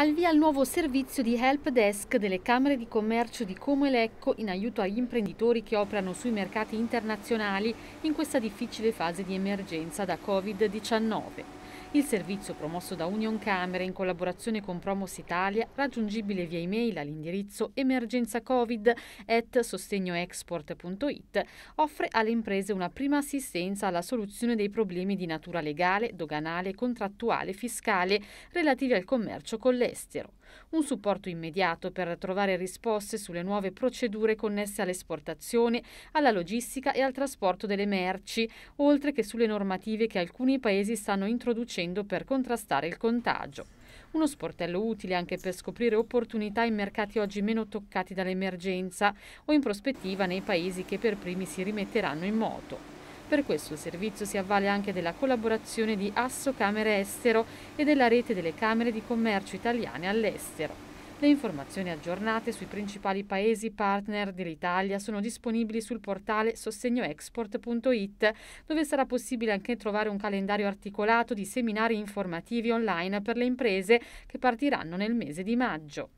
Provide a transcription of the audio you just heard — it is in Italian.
al via il nuovo servizio di help desk delle Camere di Commercio di Como e Lecco in aiuto agli imprenditori che operano sui mercati internazionali in questa difficile fase di emergenza da Covid-19. Il servizio promosso da Union Camera in collaborazione con Promos Italia, raggiungibile via email all'indirizzo emergenzacovid at sostegnoexport.it, offre alle imprese una prima assistenza alla soluzione dei problemi di natura legale, doganale, contrattuale, fiscale relativi al commercio con l'estero un supporto immediato per trovare risposte sulle nuove procedure connesse all'esportazione, alla logistica e al trasporto delle merci, oltre che sulle normative che alcuni paesi stanno introducendo per contrastare il contagio. Uno sportello utile anche per scoprire opportunità in mercati oggi meno toccati dall'emergenza o in prospettiva nei paesi che per primi si rimetteranno in moto. Per questo il servizio si avvale anche della collaborazione di Asso Camere Estero e della rete delle Camere di Commercio italiane all'estero. Le informazioni aggiornate sui principali paesi partner dell'Italia sono disponibili sul portale sostegnoexport.it, dove sarà possibile anche trovare un calendario articolato di seminari informativi online per le imprese che partiranno nel mese di maggio.